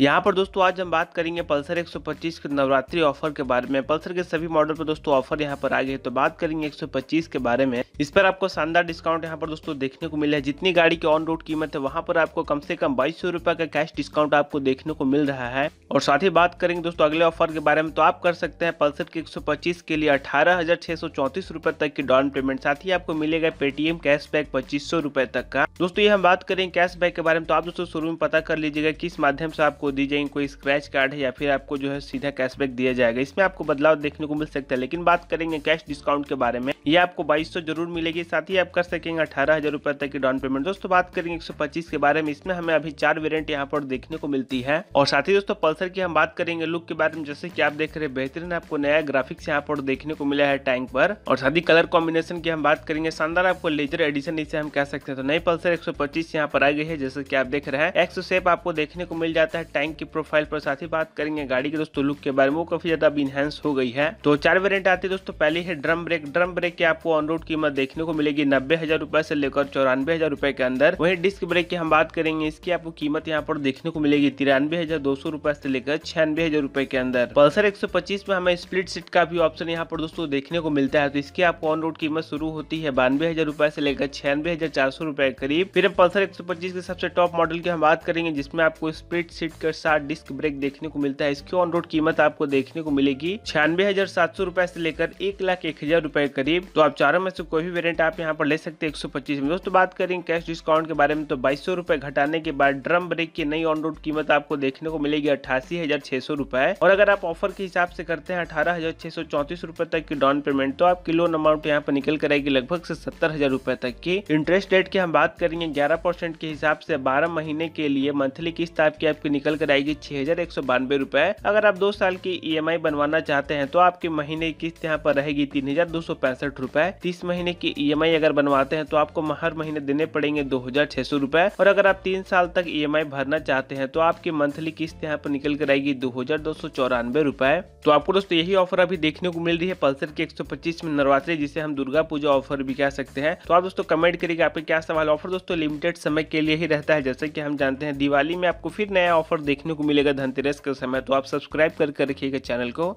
यहाँ पर दोस्तों आज हम बात करेंगे पल्सर 125 के नवरात्रि ऑफर के बारे में पल्सर के सभी मॉडल पर दोस्तों ऑफर यहाँ पर आ गए तो बात करेंगे 125 के बारे में इस पर आपको शानदार डिस्काउंट यहाँ पर दोस्तों देखने को मिला है जितनी गाड़ी की ऑन रोड कीमत है वहाँ पर आपको कम से कम बाईस सौ का कैश डिस्काउंट आपको देखने को मिल रहा है और साथ ही बात करेंगे दोस्तों अगले ऑफर के बारे में तो आप कर सकते हैं पल्सर के एक के लिए अठारह तक की डाउन पेमेंट साथ ही आपको मिलेगा पेटीएम कैश पच्चीस तक का दोस्तों ये हम बात करें कैश के बारे में तो आप दोस्तों शुरू में पता कर लीजिएगा किस माध्यम से आपको दी जाएंगी कोई स्क्रैच कार्ड है या फिर आपको जो है सीधा कैशबैक दिया जाएगा इसमें आपको बदलाव देखने को मिल सकता है लेकिन बात करेंगे कैश डिस्काउंट के बारे में ये आपको बाईस जरूर मिलेगी साथ ही आप कर सकेंगे अठारह हजार तक की डाउन पेमेंट दोस्तों बात करेंगे एक के बारे में इसमें हमें अभी चार वेरियंट यहाँ पर देखने को मिलती है और साथ ही दोस्तों पल्सर की हम बात करेंगे लुक के बारे में जैसे की आप देख रहे हैं बेहतरीन आपको नया ग्राफिक्स यहाँ पर देखने को मिला है टैंक पर और साथ ही कलर कॉम्बिनेशन की हम बात करेंगे शानदार आपको लेजर एडिशन इसे हम कह सकते हैं तो नई पल्सर एक सौ यहाँ पर आ गई है जैसे की आप देख रहे हैं एक्स शेप आपको देखने को मिल जाता है टैंक की प्रोफाइल पर साथ ही बात करेंगे गाड़ी के दोस्तों लुक के बारे में वो काफी ज्यादा इनहेंस हो गई है तो चार वेरियंट आती है दोस्तों पहले है ड्रम ब्रेक ड्रम ब्रेक की आपको ऑन रोड कीमत देखने को मिलेगी नब्बे हजार रुपए से लेकर चौरानवे हजार रुपए के अंदर वही डिस्क ब्रेक की हम बात करेंगे इसकी आपको कीमत यहाँ पर देखने को मिलेगी तिरानवे हजार दो सौ रुपए से लेकर छियानवे हजार रुपए के अंदर पल्सर एक सौ पच्चीस में हमें स्प्लिट सीट का भी ऑप्शन यहाँ पर दोस्तों देखने को मिलता है तो इसकी आपको ऑन रोड कीमत शुरू होती है बानवे हजार रुपए से लेकर छियानवे हजार चार सौ रुपए करीब फिर हम पल्सर एक सौ पच्चीस के सबसे टॉप मॉडल की हम बात करेंगे जिसमें आपको स्प्लिट सीट कर साथ डिस्क ब्रेक देखने को मिलता है इसकी ऑन रोड कीमत आपको देखने को मिलेगी छियानवे हजार सात सौ रूपए ऐसी लेकर एक लाख एक हजार रूपए करीब तो आप चारों में से कोई भी वेरियंट आप यहाँ पर ले सकते हैं एक सौ पच्चीस में दोस्तों बात करें कैश डिस्काउंट के बारे में तो बाईस सौ रूपए घटाने के बाद ड्रम ब्रेक की नई ऑन रोड कीमत आपको देखने को मिलेगी अट्ठासी हजार छह सौ रूपए और अगर आप ऑफर के हिसाब से करते हैं अठारह हजार छह सौ चौतीस रूपए तक की डाउन पेमेंट तो आपकी लोन अमाउंट यहाँ पर निकल कर आएगी लगभग से सत्तर हजार रूपए तक की इंटरेस्ट रेट की हम बात करेंगे ग्यारह परसेंट के हिसाब से बारह महीने के लिए मंथली किस्त आपकी आपकी निकल निकल कर आएगी छह हजार एक सौ बानवे रूपए अगर आप दो साल की ई e बनवाना चाहते हैं तो आपकी महीने की किस्त यहाँ पर रहेगी तीन हजार दो सौ पैंसठ रूपए तीस महीने की ई e अगर बनवाते हैं तो आपको हर महीने देने पड़ेंगे दो हजार छह सौ रूपए और अगर आप तीन साल तक ई e भरना चाहते हैं तो आपकी मंथली किस्त यहाँ पर निकल कर आएगी दो हजार दो सौ चौरानवे रूपए तो आपको दोस्तों यही ऑफर अभी देखने को मिल रही है पल्सर के एक सौ पच्चीस में नवरात्रि जिसे हम दुर्गा पूजा ऑफर भी कह सकते हैं तो आप दोस्तों कमेंट करिएगा आपके क्या सवाल ऑफर दोस्तों लिमिटेड समय के लिए ही रहता है जैसे कि हम जानते हैं दिवाली में आपको फिर नया ऑफर देखने को मिलेगा धनतेरस का समय तो आप सब्सक्राइब करके रखिएगा चैनल को